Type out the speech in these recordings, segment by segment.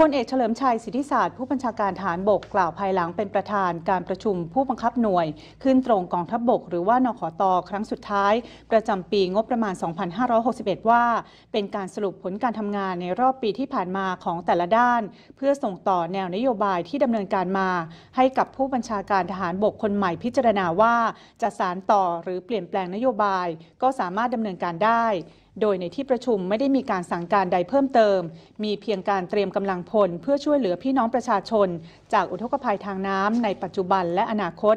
พลเอกเฉลิมชัยสิทธิศาสตร์ผู้บัญชาการฐานบก กล่าวภายหลังเป็นประธานการประชุมผู้บังคับหน่วย ขึ้นตรงกองทัพบบกหรือว่านขอตอครั้งสุดท้าย ประจำปีงบประมาณ 2561 ว่า เป็นการสรุปผลการทำงานในรอบปีที่ผ่านมาของแต่ละด้าน เพื่อส่งต่อแนวนโยบายที่ดำเนินการมา ให้กับผู้บัญชาการทหารบกคนใหม่พิจารณาว่า จะสารต่อหรือเปลี่ยนแปลงนโยบายก็สามารถดำเนินการได้โดยในที่ประชุมไม่ได้มีการสั่งการใดเพิ่มเติม มีเพียงการเตรียมกำลังพลเพื่อช่วยเหลือพี่น้องประชาชน จากอุทกภัยทางน้ำในปัจจุบันและอนาคต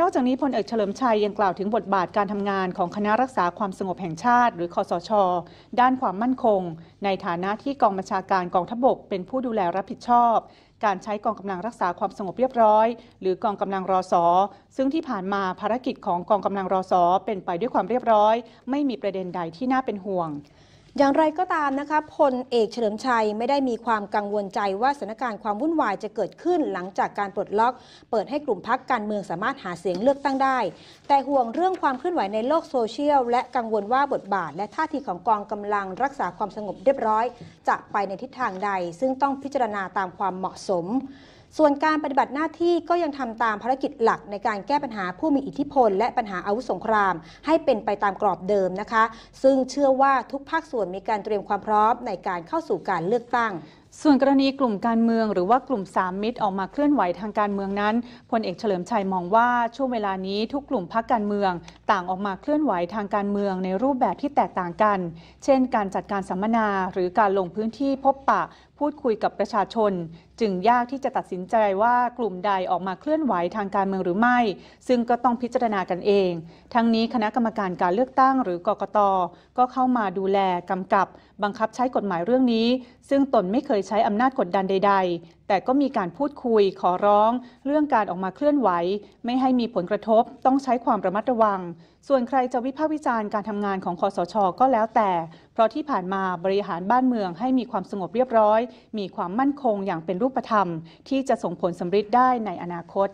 นอกจากนี้พลเอกเฉลิมชัย ยังกล่าวถึง บทบาทการทำงานของคณะรักษาความสงบแห่งชาติ หรือคอสช ด้านความมั่นคง ในฐานะที่กองบัญชาการกองทัพบก เป็นผู้ดูแลรับผิดชอบ การใช้กอง กำลังรักษาความสงบเรียบร้อย หรือกอง กำลังรอสอ ซึ่งที่ผ่านมาภารกิจของกองกำลังรอสอเป็นไปด้วยความเรียบร้อย ไม่มีประเด็นใดที่น่าเป็นห่วงอย่างไรก็ตามนะคะพลเอกเฉลิมชัยไม่ได้มีความกังวลใจว่าสถานการณ์ความวุ่นวายจะเกิดขึ้นหลังจากการปลดล็อก เปิดให้กลุ่มพักการเมืองสามารถหาเสียงเลือกตั้งได้ แต่ห่วงเรื่องความเคลื่อนไหวในโลกโซเชียล และกังวลว่าบทบาท และท่าทีของกองกำลังรักษาความสงบเรียบร้อย จะไปในทิศทางใด ซึ่งต้องพิจารณาตามความเหมาะสมส่วนการปฏิบัติหน้าที่ก็ยังทำตามภารกิจหลักในการแก้ปัญหาผู้มีอิทธิพลและปัญหาอาวุธสงคราม ให้เป็นไปตามกรอบเดิมนะคะ ซึ่งเชื่อว่าทุกภาคส่วนมีการเตรียมความพร้อม ในการเข้าสู่การเลือกตั้งส่วนกรณีกลุ่มการเมืองหรือว่ากลุ่มสามมิตรออกมาเคลื่อนไหวทางการเมืองนั้นพลเอกเฉลิมชัยมองว่าช่วงเวลานี้ทุกกลุ่มพักการเมือง ต่างออกมาเคลื่อนไหวทางการเมืองในรูปแบบที่แตกต่างกัน เช่น การจัดการสัมมนาหรือการลงพื้นที่พบปะ พูดคุยกับประชาชน จึงยากที่จะตัดสินใจว่ากลุ่มใดออกมาเคลื่อนไหวทางการเมืองหรือไม่ ซึ่งก็ต้องพิจารณากันเอง ทั้งนี้คณะกรรมการการเลือกตั้ง หรือกกตก็เข้ามาดูแลกำกับบังคับใช้กฎหมายเรื่องนี้ ซึ่งตนไม่เคยใช้อำนาจกดดันใดๆ แต่ก็มีการพูดคุย ขอร้อง เรื่องการออกมาเคลื่อนไหว ไม่ให้มีผลกระทบ ต้องใช้ความระมัดระวัง ส่วนใครจะวิพากษ์วิจารณ์การทำงานของคอสชก็แล้วแต่ เพราะที่ผ่านมาบริหารบ้านเมืองให้มีความสงบเรียบร้อย มีความมั่นคงอย่างเป็นรูปธรรม ที่จะส่งผลสำเร็จได้ในอนาคต